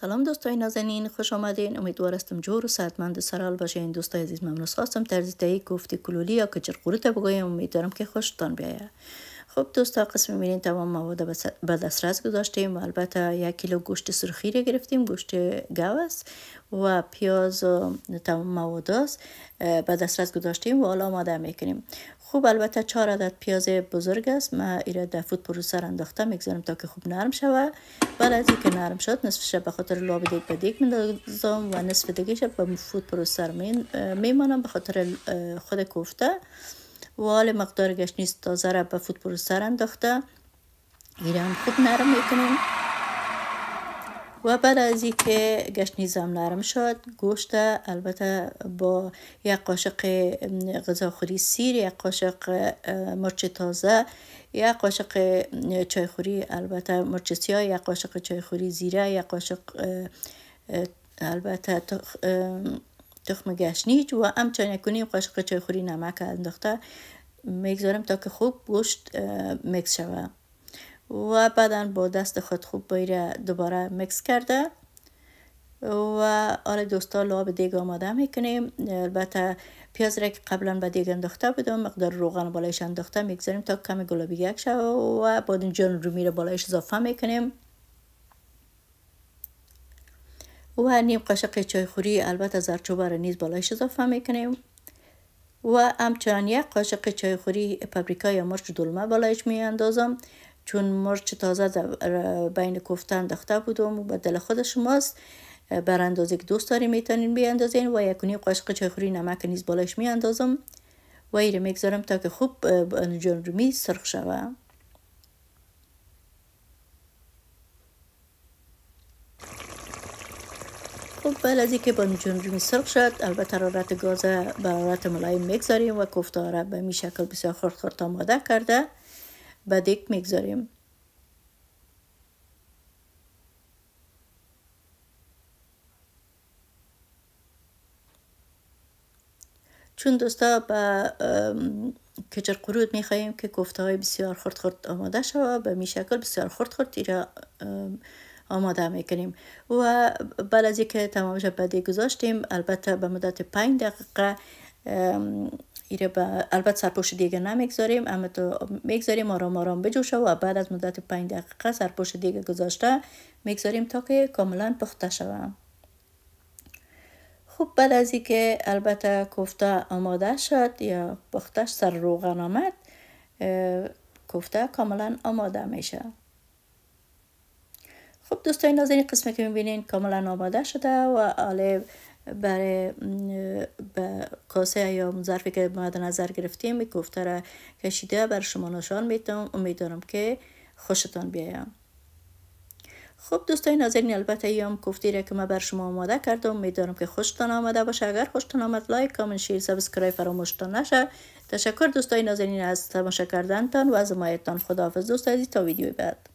سلام دوستای نازنین خوش آمدین امیدوار هستم جور و صحتمند سرال باشین دوستای عزیز ممنون خواستم طرز گفتی کلولی یا کجر قروت بگویم امیدوارم که خوشتان بیاید خب دوستا قسم میبینین تمام مواد به دسترس گذاشتیم و البته یک کیلو گوشت سرخی رو گرفتیم گوشت گو است و پیاز و تمام مواد است به دسترس گذاشتیم و حالا آماده میکنیم خوب البته چهار عدد پیاز بزرگ است ما ایره در فود پروسر انداختم میگذارم تا که خوب نرم شوه بعد از اینکه نرم شد نصفش به خاطر لاب دیگ به دیگ میندازم و نصف دیگه به فود پروسر میمانم به خاطر خود کوفته وال مقدار گشنیز تازه را به فوتبال سر انداخته ایران خوب نرم میکنیم و بعد از که گشنیز هم نرم شد گوشت البته با یک قاشق غذاخوری سیر یک قاشق مرچ تازه یک قاشق چایخوری البته مرچ سیاه یک قاشق چایخوری زیره یک قاشق البته تخم گشنیج و همچنین کنیم قاشق چای خوری نمک انداخته میگذارم تا که خوب گوشت مکس شوه و بعدا با دست خود خوب بایره دوباره مکس کرده و آره دوستا لاب دیگه آماده میکنیم البته پیاز را که قبلا به دیگه انداخته بودم مقدار روغن بالایش انداخته میگذاریم تا کمی گلابی یک شوه و بادنجان رومی را بالایش اضافه میکنیم و نیم قاشق خوری البته زرچوبه را نیز بالایش اضافه میکنیم و همچنان یک قاشق خوری پاپریکا یا مرچ دلمه بالایش میاندازم چون مرچ تازه بین کوفته انداخته بودم و به دل خود شماست بر اندازه که دوست داری میتونین بیاندازین و یک نیم قاشق خوری نمک نیز بالایش میاندازم و ایره میگذارم تا که خوب نجون سرخ شوه خب بعد از اینکه رومی سرخ شد البته حرارت گاز به حرارت ملایم میگذاریم و کوفته را به می شکل بسیار خرد خرد آماده کرده به دیک میگذاریم چون دوستا به کچر قرود خواهیم که کوفته های بسیار خرد خرد آماده شود به می شکل بسیار خرد خرد را آماده میکنیم و بعد از اینکه تمام شد گذاشتیم البته به مدت 5 دقیقه ایره با البته سرپوش دیگه نمیگذاریم اما تو میگذاریم آرام آرام بجوشه و بعد از مدت پنج دقیقه سرپوش دیگه گذاشته میگذاریم تا که کاملا پخته شوه خب بعد از اینکه البته کوفته آماده شد یا پختش سر روغن آمد کوفته کاملا آماده میشه خب دوستای نازنین قسمه که میبینین کاملا آماده شده و حالا برای به کاسه یا ظرفی که مد نظر گرفتیم کوفته را کشیده بر شما نشان میتونم امیدوارم که خوشتان بیایم خب دوستای نازنین البته ایام کوفتی را که ما بر شما آماده کردم میدارم که خوشتان آمده باشه اگر خوشتان آمد لایک کامنت شیر سابسکرایب فراموشتان نشه تشکر دوستای نازنین از تماشا کردنتان و از حمایتتان خداحافظ دوست تا ویدیو بعد